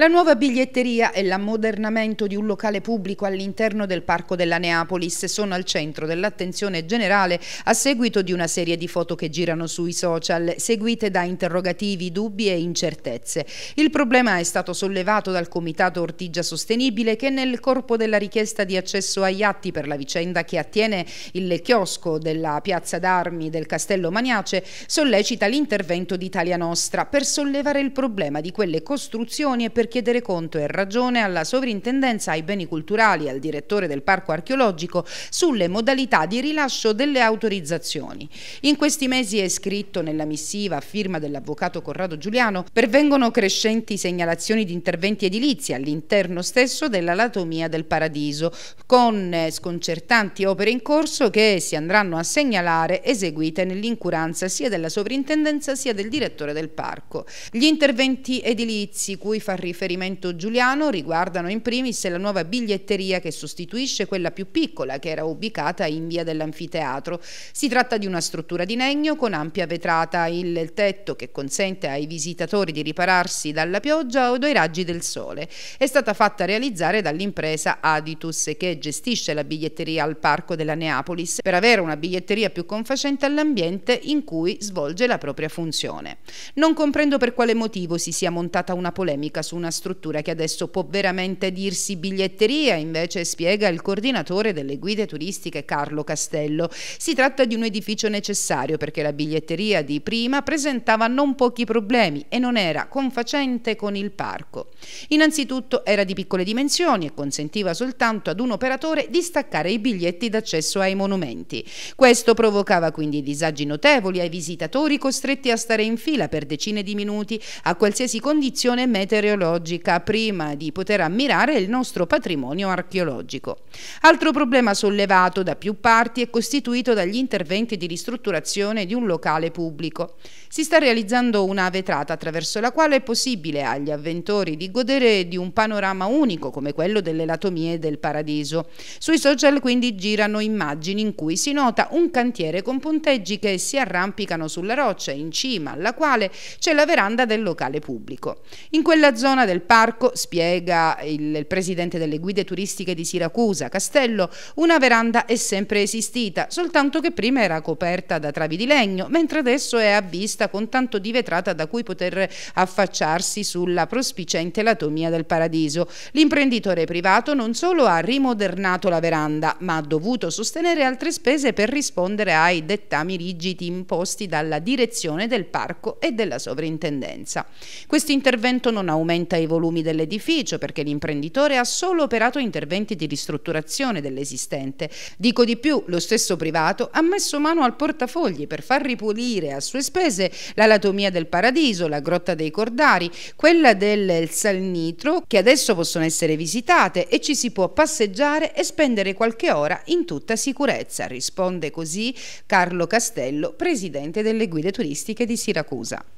La nuova biglietteria e l'ammodernamento di un locale pubblico all'interno del Parco della Neapolis sono al centro dell'attenzione generale a seguito di una serie di foto che girano sui social, seguite da interrogativi, dubbi e incertezze. Il problema è stato sollevato dal Comitato Ortigia Sostenibile che nel corpo della richiesta di accesso agli atti per la vicenda che attiene il chiosco della Piazza d'Armi del Castello Maniace sollecita l'intervento di Italia Nostra per sollevare il problema di quelle costruzioni e per chiedere conto e ragione alla Sovrintendenza ai Beni Culturali e al direttore del Parco Archeologico sulle modalità di rilascio delle autorizzazioni. In questi mesi è scritto nella missiva a firma dell'avvocato Corrado Giuliano pervengono crescenti segnalazioni di interventi edilizi all'interno stesso della Latomia del Paradiso, con eh, sconcertanti opere in corso che si andranno a segnalare eseguite nell'incuranza sia della sovrintendenza sia del direttore del parco. Gli interventi edilizi cui fa riferimento riferimento giuliano riguardano in primis la nuova biglietteria che sostituisce quella più piccola che era ubicata in via dell'anfiteatro. Si tratta di una struttura di legno con ampia vetrata, il tetto che consente ai visitatori di ripararsi dalla pioggia o dai raggi del sole. È stata fatta realizzare dall'impresa Aditus che gestisce la biglietteria al Parco della Neapolis per avere una biglietteria più confacente all'ambiente in cui svolge la propria funzione. Non comprendo per quale motivo si sia montata una polemica su una una struttura che adesso può veramente dirsi biglietteria, invece spiega il coordinatore delle guide turistiche Carlo Castello. Si tratta di un edificio necessario perché la biglietteria di prima presentava non pochi problemi e non era confacente con il parco. Innanzitutto era di piccole dimensioni e consentiva soltanto ad un operatore di staccare i biglietti d'accesso ai monumenti. Questo provocava quindi disagi notevoli ai visitatori costretti a stare in fila per decine di minuti a qualsiasi condizione meteorologica archeologica prima di poter ammirare il nostro patrimonio archeologico. Altro problema sollevato da più parti è costituito dagli interventi di ristrutturazione di un locale pubblico. Si sta realizzando una vetrata attraverso la quale è possibile agli avventori di godere di un panorama unico come quello delle latomie del paradiso. Sui social quindi girano immagini in cui si nota un cantiere con punteggi che si arrampicano sulla roccia in cima alla quale c'è la veranda del locale pubblico. In quella zona zona del parco, spiega il, il presidente delle guide turistiche di Siracusa, Castello, una veranda è sempre esistita, soltanto che prima era coperta da travi di legno, mentre adesso è a vista con tanto di vetrata da cui poter affacciarsi sulla prospicente latomia del paradiso. L'imprenditore privato non solo ha rimodernato la veranda, ma ha dovuto sostenere altre spese per rispondere ai dettami rigidi imposti dalla direzione del parco e della sovrintendenza. Questo intervento non aumenta aumenta i volumi dell'edificio perché l'imprenditore ha solo operato interventi di ristrutturazione dell'esistente. Dico di più, lo stesso privato ha messo mano al portafogli per far ripulire a sue spese l'alatomia del paradiso, la grotta dei cordari, quella del Salnitro che adesso possono essere visitate e ci si può passeggiare e spendere qualche ora in tutta sicurezza, risponde così Carlo Castello, presidente delle guide turistiche di Siracusa.